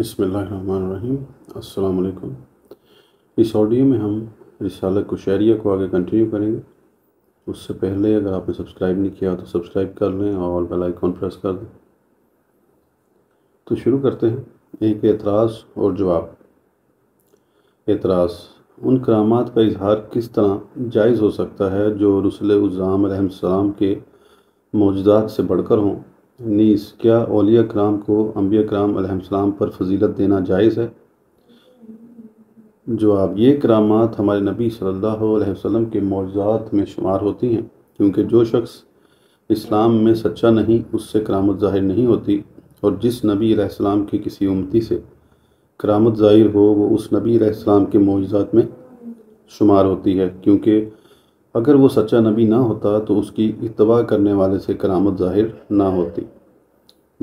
अस्सलाम अलकुम इस ऑडियो में हम रिसाल कुशैरिया को आगे कंटिन्यू करेंगे उससे पहले अगर आपने सब्सक्राइब नहीं किया तो सब्सक्राइब कर लें और बेल आइकॉन प्रेस कर दें तो शुरू करते हैं एक एतराज़ और जवाब एतराज़ उन कराम का इजहार किस तरह जायज़ हो सकता है जो रसुल उज़ाम के मौजदात से बढ़कर हों नीस क्या ओलिया कराम को अम्बिया कराम पर फजीलत देना जायज़ है जवाब ये करामात हमारे नबी सल्लल्लाहु अलैहि वसल्लम के मौजात में शुमार होती हैं क्योंकि जो शख्स इस्लाम में सच्चा नहीं उससे करामत ज़ाहिर नहीं होती और जिस नबी सलाम की किसी उमती से करामत ज़ाहिर हो वो उस नबी सलाम के मौजात में शुमार होती है क्योंकि अगर वो सच्चा नबी ना होता तो उसकी इतवा करने वाले से करामत ज़ाहिर ना होती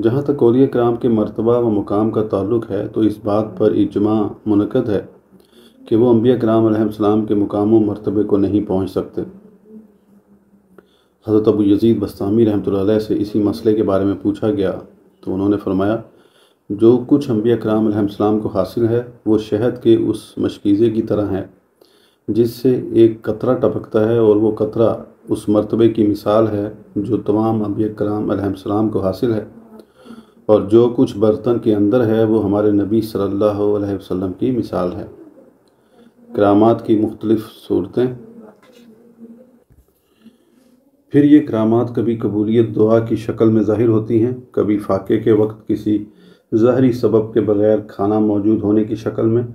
जहाँ तक कौलिया कराम के मरतबा व मुकाम का ताल्लुक है तो इस बात पर इजमा मनकद है कि वो अम्बिया कराम के मुकाम व मरतबे को नहीं पहुँच सकते हज़रत अबू यज़ीद बस्तामी रहमत से इसी मसले के बारे में पूछा गया तो उन्होंने फरमाया जो कुछ अम्बिया कराम को हासिल है वो शहद के उस मशकीज़े की तरह हैं जिससे एक कतरा टपकता है और वो कतरा उस मरतबे की मिसाल है जो तमाम अब कराम अलहसम को हासिल है और जो कुछ बर्तन के अंदर है वो हमारे नबी सल्लल्लाहु अलैहि वसल्लम की मिसाल है करामात की मुख्तलिफ़ सूरतें फिर ये करामात कभी कबूलियत दुआ की शक्ल में ज़ाहिर होती हैं कभी फाके के वक्त किसी जहरी सबब के बग़ैर खाना मौजूद होने की शक्ल में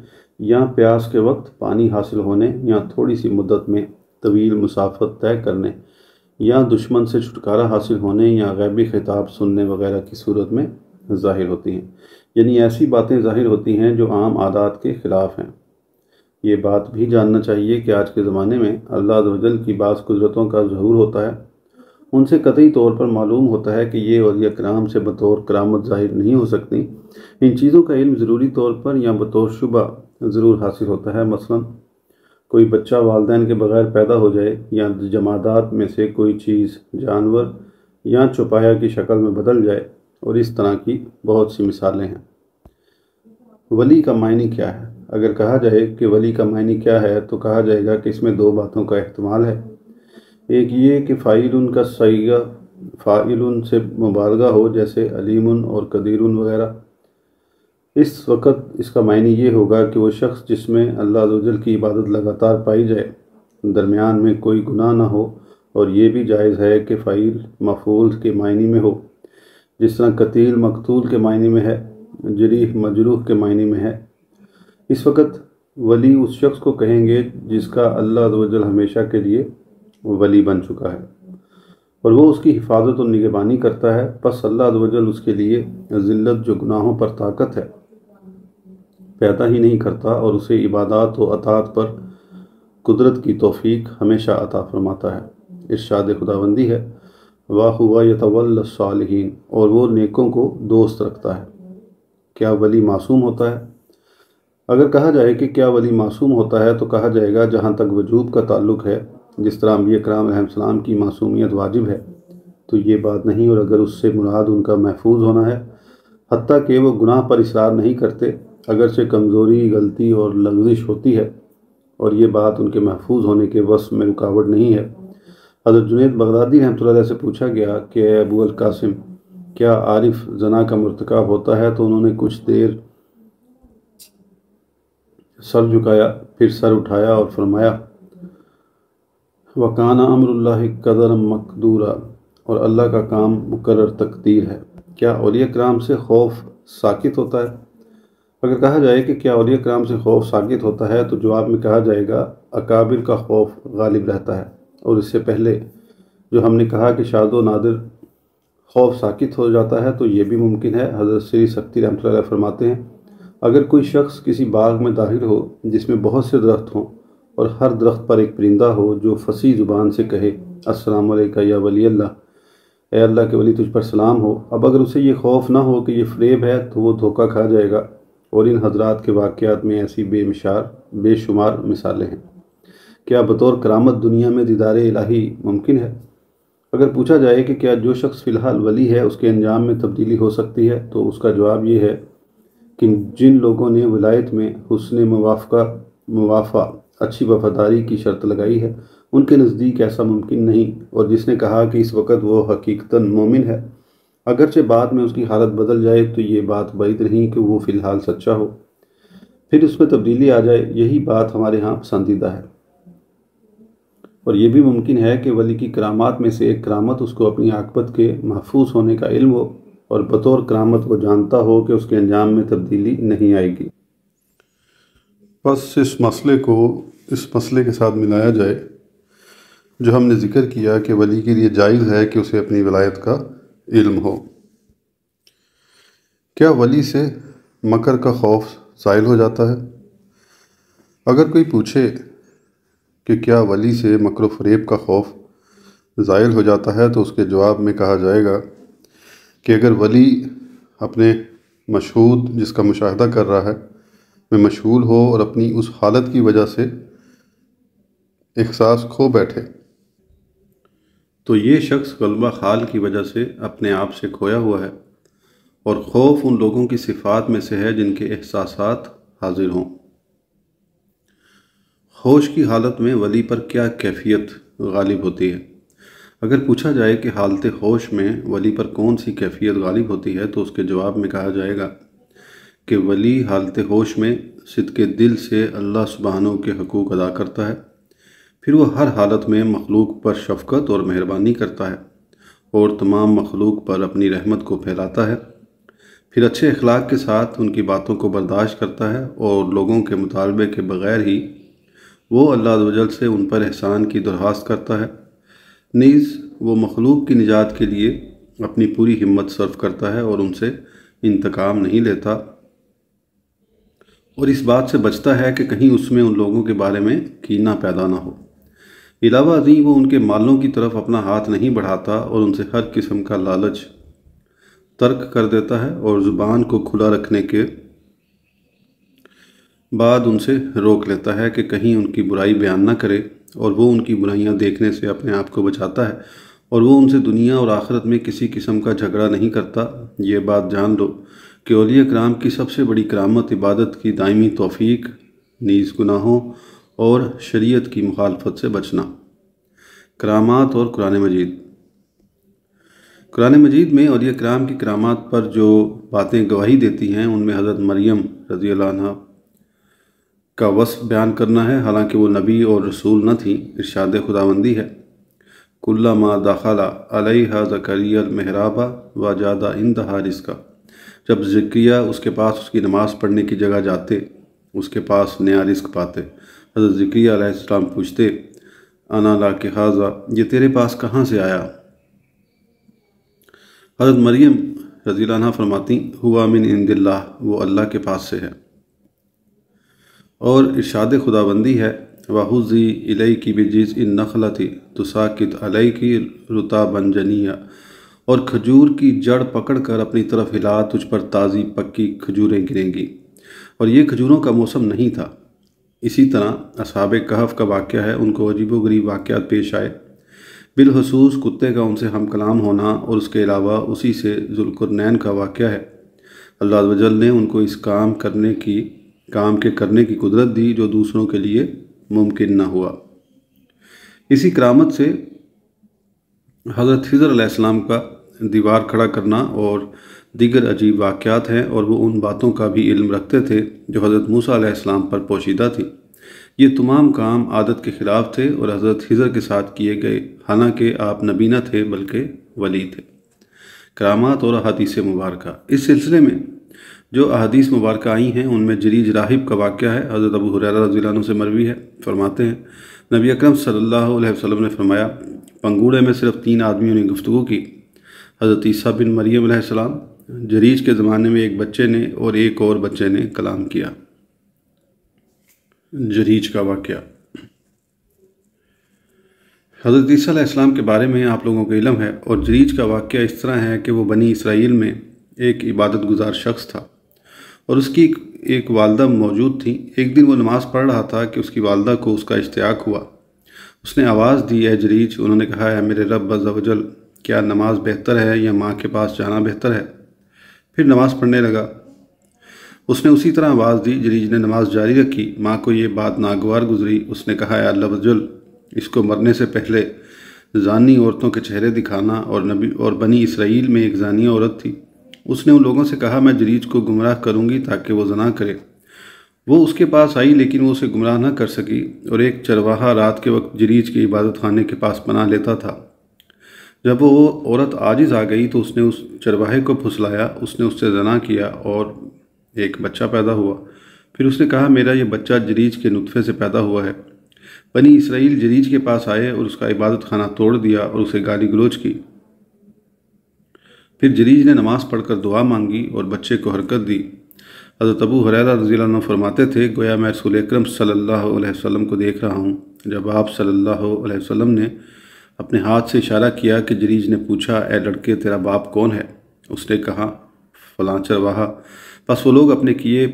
या प्यास के वक्त पानी हासिल होने या थोड़ी सी मुद्दत में तवील मुसाफत तय करने या दुश्मन से छुटकारा हासिल होने या गैबी खिताब सुनने वगैरह की सूरत में ज़ाहिर होती हैं यानी ऐसी बातें ज़ाहिर होती हैं जो आम आदात के ख़िलाफ़ हैं ये बात भी जानना चाहिए कि आज के ज़माने में अल्लाह अल्लाजल की बास कुदरतों का ज़हूर होता है उनसे कतई तौर पर मालूम होता है कि ये और कराम से बतौर करामत ज़ाहिर नहीं हो सकती इन चीज़ों का इल्म ज़रूरी तौर पर या बतौर शुबा ज़रूर हासिल होता है मसलन कोई बच्चा वालदेन के बग़ैर पैदा हो जाए या जमादात में से कोई चीज़ जानवर या छुपाया की शक्ल में बदल जाए और इस तरह की बहुत सी मिसालें हैं वली का मायने क्या है अगर कहा जाए कि वली का मायने क्या है तो कहा जाएगा कि इसमें दो बातों का अहतमाल है एक ये कि फ़ाइल उनका सैगा फ़ाइल से मुबालगा हो जैसे अलीम और कदीरन वगैरह इस वक्त इसका मायने ये होगा कि वो शख्स जिसमें अल्लाह की इबादत लगातार पाई जाए दरमियान में कोई गुनाह ना हो और ये भी जायज़ है कि फ़ाइल मफूल के मायने में हो जिस तरह कतील मकतूल के मायने में है जरीह मजरूह के मायने में है इस वक्त वली उस शख्स को कहेंगे जिसका अल्लाह हमेशा के लिए वली बन चुका है और वो उसकी हिफाजत और निगरबानी करता है बस अल्लाह उसके लिए ज़िल्लत जो गुनाहों पर ताकत है पैदा ही नहीं करता और उसे इबादत व अतात पर कुदरत की तोफ़ीक हमेशा अता फरमाता है इर्शाद खुदाबंदी है वाह हुआ यतवल और वो नेकों को दोस्त रखता है क्या वली मासूम होता है अगर कहा जाए कि क्या वली मासूम होता है तो कहा जाएगा जहाँ तक वजूब का ताल्लुक है जिस तरह अम्बी कराम सलाम की मासूमियत वाजिब है तो ये बात नहीं और अगर उससे मुराद उनका महफूज होना है हती कि वह गुनाह पर इसरार नहीं करते अगरचे कमज़ोरी गलती और लग्जिश होती है और ये बात उनके महफूज होने के वस में रुकावट नहीं है हजरत जुनेद बगदादी रहमत से पूछा गया कि अबू कासिम क्या आरिफ जना का मरतकब होता है तो उन्होंने कुछ देर सर झुकाया फिर सर उठाया और फरमाया वकाना अमरुल्ला कदर मकदूरा और अल्लाह का काम मुकर तकदीर है क्या और क्राम से खौफ साकित होता है अगर कहा जाए कि क्या अलिया कराम से खौफ साकित होता है तो जवाब में कहा जाएगा अकाबिर का खौफ गालिब रहता है और इससे पहले जो हमने कहा कि शादो नादिर खौफ साकित हो जाता है तो ये भी मुमकिन है हज़रत श्री सख्ती रहमत फरमाते हैं अगर कोई शख्स किसी बाग में दाहिर हो जिसमें बहुत से दरख्त हों और हर दरख्त पर एक परिंदा हो जो फसी ज़ुबान से कहे असलम या वली अल्लाह ए अल्लाह के वली तुझ पर सलाम हो अब अगर उसे ये खौफ ना हो कि ये फ्रेब है तो वो धोखा खा जाएगा और इन हजरात के वाक़ात में ऐसी बेमशार बेशुमार मिसालें हैं क्या बतौर करामत दुनिया में दीदार इलाही मुमकिन है अगर पूछा जाए कि क्या जो शख्स फ़िलहाल वली है उसके अंजाम में तब्दीली हो सकती है तो उसका जवाब ये है कि जिन लोगों ने वलायत में हसन मुवाफ़ा मुवाफ़ा अच्छी वफादारी की शर्त लगाई है उनके नज़दीक ऐसा मुमकिन नहीं और जिसने कहा कि इस वक्त वो हकीकता मोमिन है अगरचे बाद में उसकी हालत बदल जाए तो ये बात बैद नहीं कि वो फ़िलहाल सच्चा हो फिर उसमें तब्दीली आ जाए यही बात हमारे यहाँ पसंदीदा है और ये भी मुमकिन है कि वली की करामात में से एक करामत उसको अपनी आकबत के महफूज होने का इल्म हो और बतौर करामत को जानता हो कि उसके अंजाम में तब्दीली नहीं आएगी बस इस मसले को इस मसले के साथ मिलाया जाए जो हमने ज़िक्र किया कि वली के लिए जायज़ है कि उसे अपनी वलायत का इल्म हो क्या वली से मकर का खौफ साइल हो जाता है अगर कोई पूछे कि क्या वली से मकर फरेब का खौफ ज़ायल हो जाता है तो उसके जवाब में कहा जाएगा कि अगर वली अपने मशहूद जिसका मुशाहदा कर रहा है में मशहूल हो और अपनी उस हालत की वजह से एहसास खो बैठे तो ये शख्स गलबा खाल की वजह से अपने आप से खोया हुआ है और खौफ उन लोगों की सिफात में से है जिनके एहसास हाजिर हों होश की हालत में वली पर क्या कैफियत गालिब होती है अगर पूछा जाए कि हालत होश में वली पर कौन सी कैफियत गालिब होती है तो उसके जवाब में कहा जाएगा कि वली हालत होश में सिद के दिल से अल्लाह सुबहानों के हकूक़ अदा करता है फिर वह हर हालत में मखलूक पर शफकत और मेहरबानी करता है और तमाम मखलूक पर अपनी रहमत को फैलाता है फिर अच्छे अखलाक के साथ उनकी बातों को बर्दाश्त करता है और लोगों के मुतालबे के बग़ैर ही वो अल्लाह से उन पर एहसान की दरख्वास्त करता है नीज़ वो मखलूक की निजात के लिए अपनी पूरी हिम्मत सर्व करता है और उनसे इंतकाम नहीं लेता और इस बात से बचता है कि कहीं उसमें उन लोगों के बारे में कीना पैदा ना हो इलावा अजीम वो उनके मालों की तरफ अपना हाथ नहीं बढ़ाता और उनसे हर किस्म का लालच तर्क कर देता है और ज़ुबान को खुला रखने के बाद उनसे रोक लेता है कि कहीं उनकी बुराई बयान ना करे और वो उनकी बुराइयां देखने से अपने आप को बचाता है और वो उनसे दुनिया और आखिरत में किसी किस्म का झगड़ा नहीं करता ये बात जान लो कि ओलिया कराम की सबसे बड़ी करामत इबादत की दायमी तोफ़ी नीज़ गुनाहों और शरीयत की मुखालफत से बचना करामात और कुरान मजीद कुरान मजीद में और ये कराम की करामात पर जो बातें गवाही देती हैं उनमें हज़रत मरियम रज़ी का वसफ़ बयान करना है हालांकि वो नबी और रसूल न थी इरशाद खुदाबंदी है कुल्ला मा दाखला अलहा जकरिया महराबा व जादा इंतहा रिस्का जब जिक्रिया उसके पास उसकी नमाज़ पढ़ने की जगह जाते उसके पास नया रिस्क पाते हज़रत ज़िक्रियाम पूछते अना ला के हाजा ये तेरे पास कहाँ से आया हज़रत मरियम रजीला फरमाती हुआ मिन इंदिल्ला वो अल्लाह के पास से है और इर्शाद खुदाबंदी है वाहुजी इलई की बिजीज इन नखला थी तो साकित अलई की रुता बंजनिया और खजूर की जड़ पकड़कर अपनी तरफ हिला तुझ पर ताज़ी पक्की खजूरें गिरेंगी और ये खजूरों का मौसम नहीं था इसी तरह असाब कहफ का वाक़ है उनको व गरीब वाक़ पेश आए बिलखसूस कुत्ते का उनसे हम कलाम होना और उसके अलावा उसी से जुल्कुरैन का वाक़ है अल्लाह वजल ने उनको इस काम करने की काम के करने की कुदरत दी जो दूसरों के लिए मुमकिन ना हुआ इसी करामत से हज़रत ख़ज़र का दीवार खड़ा करना और दिगर अजीब वाक़ात हैं और वो उन बातों का भी इल्म रखते थे जो हज़रत मूसा पर पोशीदा थी ये तमाम काम आदत के ख़िलाफ़ थे और हज़रत हिजर के साथ किए गए हालांकि आप नबी न थे बल्कि वली थे करामात और अहादीस मुबारक इस सिलसिले में जो अहादीस मुबारक आई हैं उनमें जरीज राहिब का वाक़ है हज़रत अबू हुरैरा रज़ी से मरवी है फरमाते हैं नबी अकरम सल्लल्लाहु अलैहि वसल्लम ने फरमाया पंगूड़े में सिर्फ तीन आदमियों ने गुफ्तु की हज़रत ईसा बिन मरियम जरीज के ज़माने में एक बच्चे ने और एक और बच्चे ने कलाम किया जरीज का वाक़ हज़रत ईसीम के बारे में आप लोगों को इलम है और जरीज का वाक़ इस तरह है कि वो बनी इसराइल में एक इबादत गुजार शख्स था और उसकी एक वालदा मौजूद थी एक दिन वो नमाज़ पढ़ रहा था कि उसकी वालदा को उसका इश्तियाक हुआ उसने आवाज़ दी है जरीज उन्होंने कहा है मेरे रब बजल क्या नमाज़ बेहतर है या माँ के पास जाना बेहतर है फिर नमाज़ पढ़ने लगा उसने उसी तरह आवाज़ दी जरीज ने नमाज जारी रखी माँ को ये बात नागवार गुजरी उसने कहा या अल्लाह इसको मरने से पहले जानी औरतों के चेहरे दिखाना और नबी और बनी इसराइल में एक जानी औरत थी उसने उन लोगों से कहा मैं जरीज को गुमराह करूंगी ताकि वो जना करे वो उसके पास आई लेकिन वो उसे गुमराह ना कर सकी और एक चरवाहा रात के वक्त जरीज की इबादत खाने के पास बना लेता था जब वो औरत आजिज़ आ गई तो उसने उस चरवाहे को फुसलाया उसने उससे जना किया और एक बच्चा पैदा हुआ फिर उसने कहा मेरा ये बच्चा जरीज के नुतफ़े से पैदा हुआ है बनी इसराइल जरीज के पास आए और उसका इबादत खाना तोड़ दिया और उसे गाली गलोच की फिर जरीज ने नमाज़ पढ़कर दुआ मांगी और बच्चे को हरकत दी हज़रत अबू हरैरा रजील फरमाते थे गोया मैं रसूल अक्रम सल्लल्लाहु अलैहि वसल्लम को देख रहा हूँ जब आप सल्लल्लाहु अलैहि वसल्लम ने अपने हाथ से इशारा किया कि जरीज ने पूछा ए लड़के तेरा बाप कौन है उसने कहा फलां चरवाहा बस वो लोग अपने किए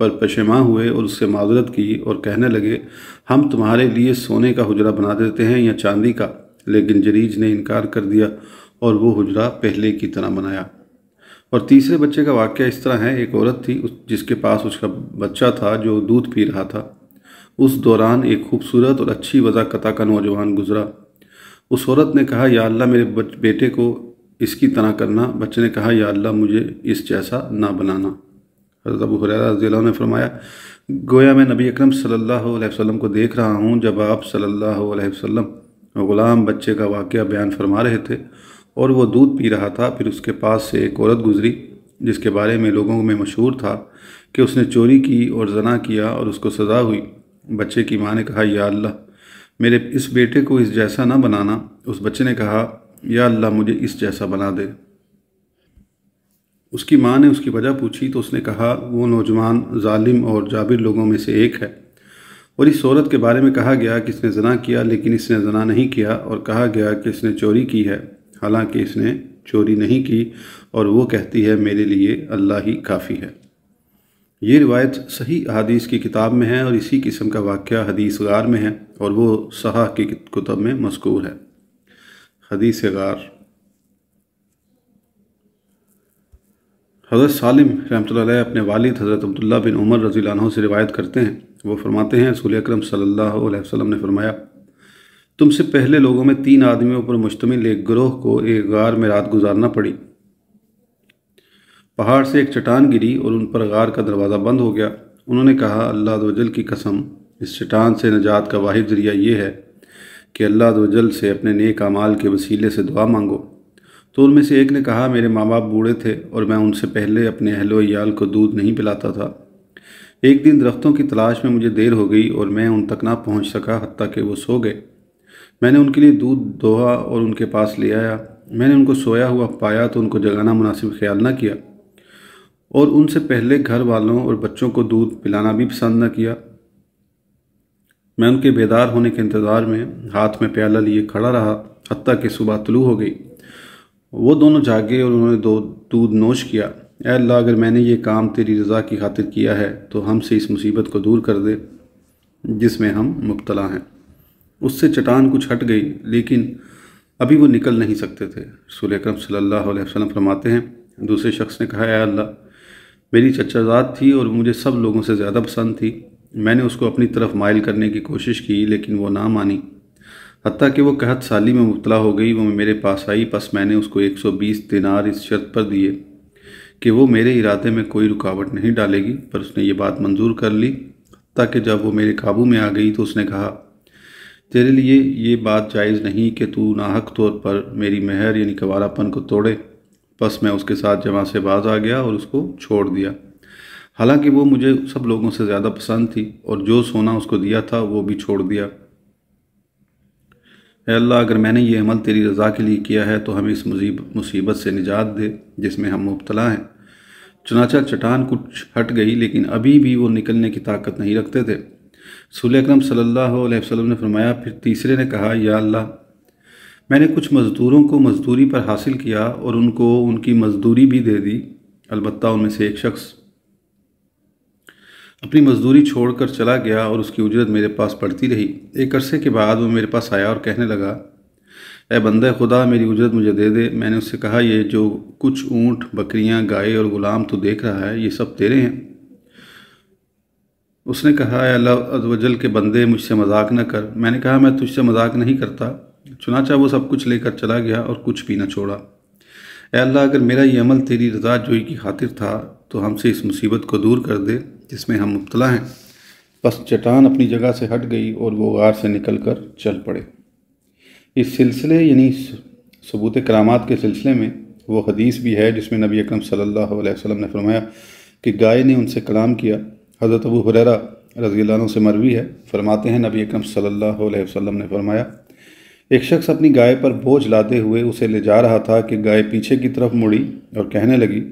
पर पशमा हुए और उससे माजरत की और कहने लगे हम तुम्हारे लिए सोने का हुजरा बना देते हैं या चांदी का लेकिन जरीज ने इनकार कर दिया और वो हुजरा पहले की तरह बनाया और तीसरे बच्चे का वाक्य इस तरह है एक औरत थी जिसके पास उसका बच्चा था जो दूध पी रहा था उस दौरान एक खूबसूरत और अच्छी वजाकता का नौजवान गुजरा उस औरत ने कहा या अल्लाह मेरे बेटे को इसकी तरह करना बच्चे ने कहा या अल्लाह मुझे इस जैसा ना बनाना हज़रत अबू हुरैरा ने फरमाया गोया मैं नबी अकरम सल्लल्लाहु अलैहि वसल्लम को देख रहा हूँ जब आप सल्लल्लाहु अलैहि वसल्लम ग़ुलाम बच्चे का वाक़ बयान फरमा रहे थे और वह दूध पी रहा था फिर उसके पास से एक औरत गुज़री जिसके बारे में लोगों में मशहूर था कि उसने चोरी की और जना किया और उसको सज़ा हुई बच्चे की माँ ने कहा या अल्लाह मेरे इस बेटे को इस जैसा ना बनाना उस बच्चे ने कहा या अल्लाह मुझे इस जैसा बना दे उसकी माँ ने उसकी वजह पूछी तो उसने कहा वो नौजवान जालिम और जाबिर लोगों में से एक है और इस औरत के बारे में कहा गया कि इसने जना किया लेकिन इसने जना नहीं किया और कहा गया कि इसने चोरी की है हालांकि इसने चोरी नहीं की और वो कहती है मेरे लिए अल्लाह ही काफ़ी है ये रिवायत सही अदीस की किताब में है और इसी किस्म का वाक़ हदीस गार में है और वो सहा की कुतब में मशकूर है हदीस गार हज़रत सालिम रहमत अपने वालिद हज़रत अब्दुल्ला बिन उमर रज़ी से रिवायत करते हैं वो फरमाते हैं रसूल अक्रम सल्लल्लाहु ने फरमाया तुमसे पहले लोगों में तीन आदमियों पर मुश्तमिल एक ग्रोह को एक गार में रात गुजारना पड़ी पहाड़ से एक चट्टान गिरी और उन पर गार का दरवाज़ा बंद हो गया उन्होंने कहा अल्लाह वजल की कसम इस चट्टान से निजात का वाहि ज़रिया ये है कि अल्लाह वजल से अपने नेक अमाल के वसीले से दुआ मांगो तो उनमें से एक ने कहा मेरे माँ बाप बूढ़े थे और मैं उनसे पहले अपने अहलोयाल को दूध नहीं पिलाता था एक दिन दरख्तों की तलाश में मुझे देर हो गई और मैं उन तक ना पहुँच सका हती कि वो सो गए मैंने उनके लिए दूध दोहा और उनके पास ले आया मैंने उनको सोया हुआ पाया तो उनको जगाना मुनासिब ख्याल ना किया और उनसे पहले घर वालों और बच्चों को दूध पिलाना भी पसंद न किया मैं उनके बेदार होने के इंतज़ार में हाथ में प्याला लिए खड़ा रहा हती कि सुबह तलू हो गई वो दोनों जागे और उन्होंने दो दूध नोश किया अल्लाह अगर मैंने ये काम तेरी रज़ा की खातिर किया है तो हमसे इस मुसीबत को दूर कर दे जिसमें हम मुबतला हैं उससे चटान कुछ हट गई लेकिन अभी वो निकल नहीं सकते थे सुल अक्रम सल्लल्लाहु फरमाते हैं दूसरे शख्स ने कहा अल्लाह मेरी चचाजात थी और मुझे सब लोगों से ज़्यादा पसंद थी मैंने उसको अपनी तरफ माइल करने की कोशिश की लेकिन वो ना मानी हती कि वो कहत साली में मुबला हो गई वो मेरे पास आई बस मैंने उसको 120 दिनार इस शर्त पर दिए कि वो मेरे इरादे में कोई रुकावट नहीं डालेगी पर उसने ये बात मंजूर कर ली ताकि जब वो मेरे काबू में आ गई तो उसने कहा तेरे लिए ये बात जायज़ नहीं कि तू नाहक तौर पर मेरी मेहर यानी कवारापन को तोड़े बस मैं उसके साथ जमा से बाज आ गया और उसको छोड़ दिया हालांकि वो मुझे सब लोगों से ज़्यादा पसंद थी और जो सोना उसको दिया था वो भी छोड़ दिया अल्लाह अगर मैंने ये अमल तेरी रज़ा के लिए किया है तो हमें इस मुसीबत से निजात दे जिसमें हम मुबतला हैं चनाचा चटान कुछ हट गई लेकिन अभी भी वो निकलने की ताकत नहीं रखते थे सुल अक्रम सल्ला अलैहि ने फरमाया फिर तीसरे ने कहा या अल्लाह मैंने कुछ मज़दूरों को मज़दूरी पर हासिल किया और उनको उनकी मज़दूरी भी दे दी अलबत्त उनमें से एक शख्स अपनी मजदूरी छोड़कर चला गया और उसकी उजरत मेरे पास पड़ती रही एक अरसे के बाद वो मेरे पास आया और कहने लगा ए बंद खुदा मेरी उजरत मुझे दे दे मैंने उससे कहा ये जो कुछ ऊँट बकरियाँ गाय और ग़ुलाम तो देख रहा है ये सब तेरे हैं उसने कहा अल्लाह अजवजल के बंदे मुझसे मजाक न कर मैंने कहा मैं तुझसे मजाक नहीं करता चुनाचा वो सब कुछ लेकर चला गया और कुछ भी ना छोड़ा अल्लाह अगर मेरा ये अमल तेरी रजा जोई की खातिर था तो हमसे इस मुसीबत को दूर कर दे जिसमें हम मुबतला हैं बस चट्टान अपनी जगह से हट गई और वो गार से निकल कर चल पड़े इस सिलसिले यानी सबूत करामात के सिलसिले में वो हदीस भी है जिसमें नबी अकरम सल्लल्लाहु अलैहि वसल्लम ने फरमाया कि गाय ने उनसे कलाम किया हज़रत अबू हुररा रज़ी से मरवी है फरमाते हैं नबी अकरम सल्लल्लाहु अलैहि वसल्लम ने फरमाया एक शख्स अपनी गाय पर बोझ लाते हुए उसे ले जा रहा था कि गाय पीछे की तरफ मुड़ी और कहने लगी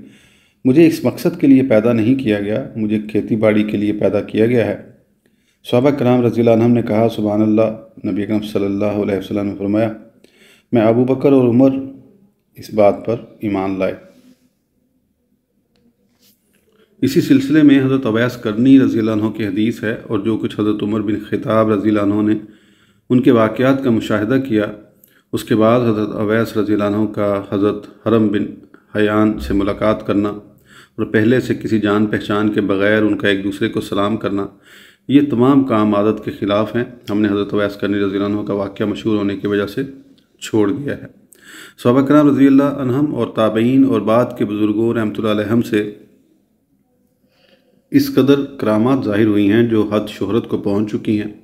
मुझे इस मकसद के लिए पैदा नहीं किया गया मुझे खेती बाड़ी के लिए पैदा किया गया है सहाबा कराम रजील ने कहा सुबहान अल्लाह नबी अकरम सल्लल्लाहु अलैहि वसल्लम ने फरमाया मैं अबू बकर और उमर इस बात पर ईमान लाए इसी सिलसिले में हज़रत अवैस करनी रजील की हदीस है और जो कुछ हज़रत उमर बिन खिताब रजील ने उनके वाक़ात का मुशाह किया उसके बाद हज़रत अवैस रज़ी का हज़रत हरम बिन हयान से मुलाकात करना और पहले से किसी जान पहचान के बग़ैर उनका एक दूसरे को सलाम करना ये तमाम काम आदत के ख़िलाफ़ हैं हमने हज़रत अवैस करनी रज़ी का वाक़ मशहूर होने की वजह से छोड़ दिया है सबक राम रज़ी अनहम और ताबीन और बाद के बुज़ुर्गों रहमतम से इस कदर कराम ज़ाहिर हुई हैं जो हद शहरत को पहुँच चुकी हैं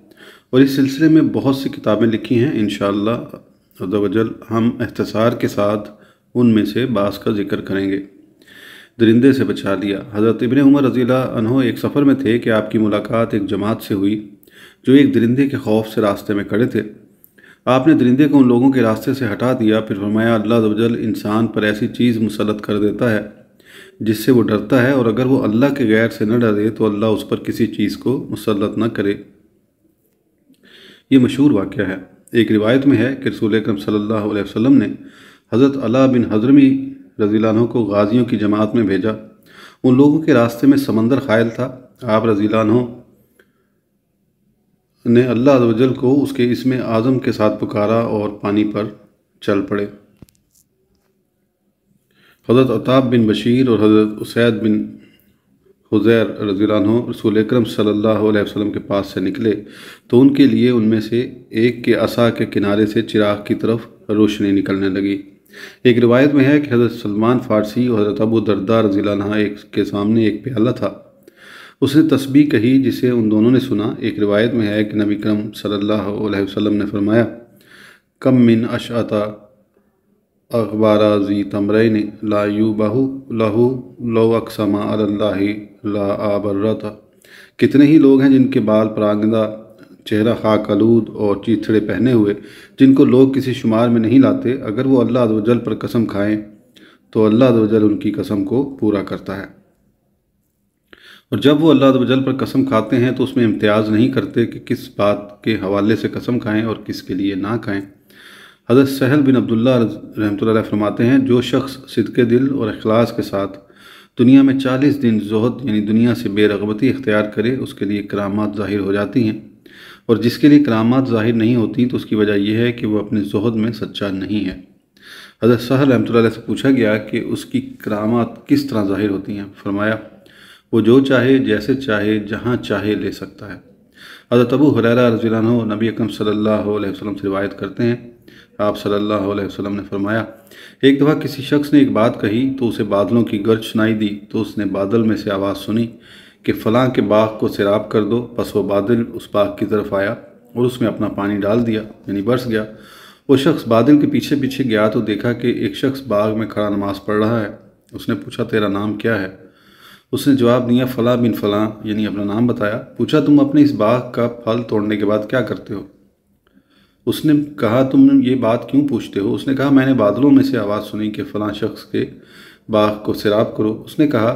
और इस सिलसिले में बहुत सी किताबें लिखी हैं इन शजल हम अहतसार के साथ उनमें से बास का जिक्र करेंगे दरिंदे से बचा लिया हज़रत इबन उमर रज़ी अनहो एक सफ़र में थे कि आपकी मुलाकात एक जमात से हुई जो एक दरिंदे के खौफ से रास्ते में खड़े थे आपने दरिंदे को उन लोगों के रास्ते से हटा दिया फिर फरमाया अल्लाह तबजल इंसान पर ऐसी चीज़ मुसलत कर देता है जिससे वो डरता है और अगर वो अल्लाह के गैर से न डरे तो अल्लाह उस पर किसी चीज़ को मुसलत न करे ये मशहूर वाक़ है एक रिवायत में है कि रसूल अक्रम सल्ला वसम ने हज़रत अला बिन हजरमी रजीलानों को गाजियों की जमात में भेजा उन लोगों के रास्ते में समंदर खायल था आप रजीलानों ने अल्लाह अजल को उसके इसमें आज़म के साथ पुकारा और पानी पर चल पड़े हज़रत अताब बिन बशीर और हज़रत उसैद बिन हुज़ैर रजील्हो रसूल अक्रम सल्ला के पास से निकले तो उनके लिए उनमें से एक के असा के किनारे से चिराग की तरफ रोशनी निकलने लगी एक रिवायत में है कि हज़रत सलमान फ़ारसी और हज़रत अबू दरदा रजीलाना एक के सामने एक प्याला था उसने तस्बी कही जिसे उन दोनों ने सुना एक रिवायत में है कि नबी करम सल्लल्लाहु अलैहि वसल्लम ने फरमाया कम मिन अशअता अखबार जी ला यू बहू लहू लो अक्समा ला आबर्रत कितने ही लोग हैं जिनके बाल प्रांगदा चेहरा खाक आलूद और चीथड़े पहने हुए जिनको लोग किसी शुमार में नहीं लाते अगर वो अल्लाह वजल पर कसम खाएं तो अल्लाह वजल उनकी कसम को पूरा करता है और जब वो अल्लाह वजल पर कसम खाते हैं तो उसमें इम्तियाज़ नहीं करते कि किस बात के हवाले से कसम खाएं और किसके लिए ना खाएं हज़रत सहल बिन अब्दुल्ला रहमत फरमाते हैं जो शख्स सदक़े दिल और अखलास के साथ दुनिया में चालीस दिन जहद यानी दुनिया से बेरगबती इख्तियार करे उसके लिए करामात ज़ाहिर हो जाती हैं और जिसके लिए करामात ज़ाहिर नहीं होती तो उसकी वजह यह है कि वह अपने जहद में सच्चा नहीं है हज़रत सहल रहमत से पूछा गया कि उसकी कराम किस तरह ज़ाहिर होती हैं फरमाया वो जो चाहे जैसे चाहे जहाँ चाहे ले सकता है हज़रत अबू हुररा रजील नबी अकरम सल्लल्लाहु अलैहि वसल्लम से रिवायत करते हैं आप सल्लल्लाहु अलैहि वसल्लम ने फरमाया एक दफ़ा किसी शख्स ने एक बात कही तो उसे बादलों की गर्ज सुनाई दी तो उसने बादल में से आवाज़ सुनी कि फ़लाँ के बाग को सिराब कर दो बस वह बादल उस बाग की तरफ आया और उसमें अपना पानी डाल दिया यानी बरस गया वो शख्स बादल के पीछे पीछे गया तो देखा कि एक शख्स बाग में खड़ा नमाज़ पढ़ रहा है उसने पूछा तेरा नाम क्या है उसने जवाब दिया फ़लाँ बिन फ़लाँ यानी अपना नाम बताया पूछा तुम अपने इस बाग का फल तोड़ने के बाद क्या करते हो उसने कहा तुम ये बात क्यों पूछते हो उसने कहा मैंने बादलों में से आवाज़ सुनी कि फ़लाँ शख्स के बाग को सिराब करो उसने कहा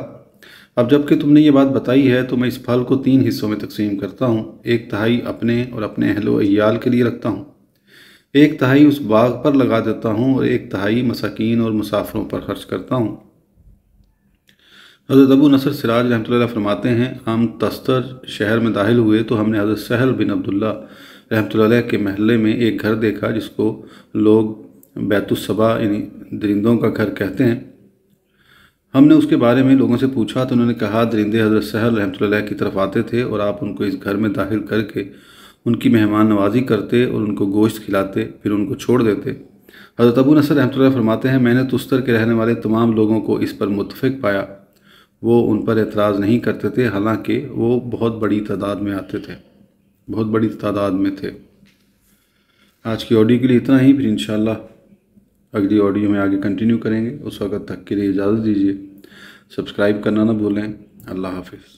अब जबकि तुमने ये बात बताई है तो मैं इस फल को तीन हिस्सों में तकसीम करता हूँ एक तहाई अपने और अपने अहलो अयाल के लिए रखता हूँ एक तहाई उस बाग पर लगा देता हूँ और एक तहाई मसाकिन और मुसाफरों पर खर्च करता हूँ हज़रत अबू नसर सिराज रहमत फरमाते हैं हम तस्तर शहर में दाखिल हुए तो हमने हज़रत सहल बिन अब्दुल्ला रहमतुल्लाह के महल में एक घर देखा जिसको लोग बैतुलसबा यानी दरिंदों का घर कहते हैं हमने उसके बारे में लोगों से पूछा तो उन्होंने कहा दरिंदे हजरत सहर रहमतुल्लाह की तरफ आते थे और आप उनको इस घर में दाखिल करके उनकी मेहमान नवाजी करते और उनको गोश्त खिलाते फिर उनको छोड़ देते हज़रत अबू नसर रहमत फरमाते हैं मैंने तुस्तर के रहने वाले तमाम लोगों को इस पर मुतफ़ पाया वो उन पर एतराज़ नहीं करते थे हालांकि वो बहुत बड़ी तादाद में आते थे बहुत बड़ी तादाद में थे आज की ऑडियो के लिए इतना ही फिर इन अगली ऑडियो में आगे कंटिन्यू करेंगे उस वक्त तक के लिए इजाज़त दीजिए सब्सक्राइब करना ना भूलें अल्लाह हाफिज़